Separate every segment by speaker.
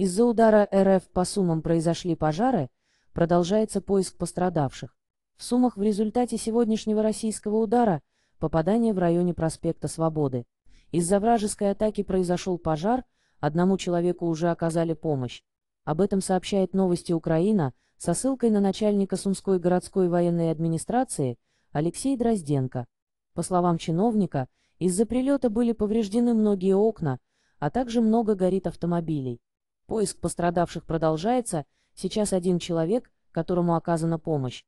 Speaker 1: Из-за удара РФ по Сумам произошли пожары, продолжается поиск пострадавших. В Сумах в результате сегодняшнего российского удара попадание в районе проспекта Свободы. Из-за вражеской атаки произошел пожар, одному человеку уже оказали помощь. Об этом сообщает новости Украина со ссылкой на начальника Сумской городской военной администрации Алексей Дрозденко. По словам чиновника, из-за прилета были повреждены многие окна, а также много горит автомобилей. Поиск пострадавших продолжается, сейчас один человек, которому оказана помощь.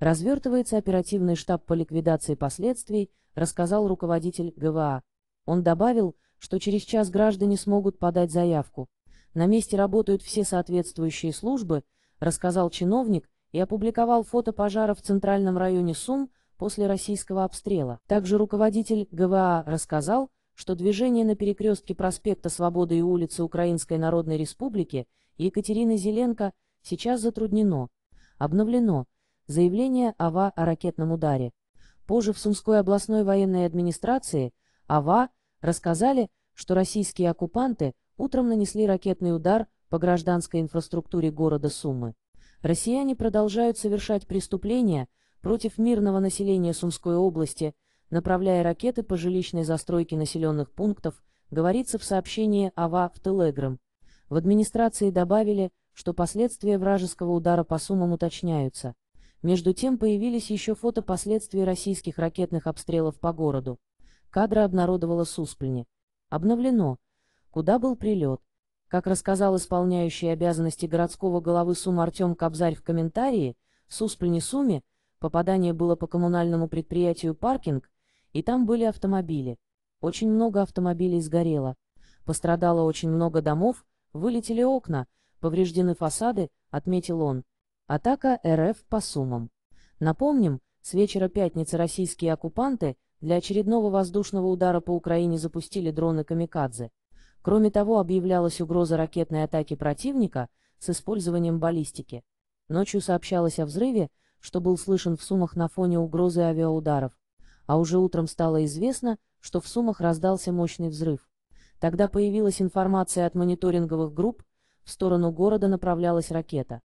Speaker 1: Развертывается оперативный штаб по ликвидации последствий, рассказал руководитель ГВА. Он добавил, что через час граждане смогут подать заявку. На месте работают все соответствующие службы, рассказал чиновник и опубликовал фото пожара в центральном районе Сум после российского обстрела. Также руководитель ГВА рассказал, что движение на перекрестке проспекта Свободы и улицы Украинской Народной Республики Екатерины Зеленко сейчас затруднено. Обновлено заявление АВА о ракетном ударе. Позже в Сумской областной военной администрации АВА рассказали, что российские оккупанты утром нанесли ракетный удар по гражданской инфраструктуре города Сумы. Россияне продолжают совершать преступления против мирного населения Сумской области – направляя ракеты по жилищной застройке населенных пунктов, говорится в сообщении АВА в Телеграм. В администрации добавили, что последствия вражеского удара по Сумам уточняются. Между тем появились еще фото последствий российских ракетных обстрелов по городу. Кадры обнародовала Суспальни. Обновлено. Куда был прилет? Как рассказал исполняющий обязанности городского головы Сум Артем Кобзарь в комментарии, в Суме попадание было по коммунальному предприятию «Паркинг», и там были автомобили. Очень много автомобилей сгорело. Пострадало очень много домов, вылетели окна, повреждены фасады, отметил он. Атака РФ по суммам. Напомним, с вечера пятницы российские оккупанты для очередного воздушного удара по Украине запустили дроны «Камикадзе». Кроме того, объявлялась угроза ракетной атаки противника с использованием баллистики. Ночью сообщалось о взрыве, что был слышен в Сумах на фоне угрозы авиаударов а уже утром стало известно, что в Сумах раздался мощный взрыв. Тогда появилась информация от мониторинговых групп, в сторону города направлялась ракета.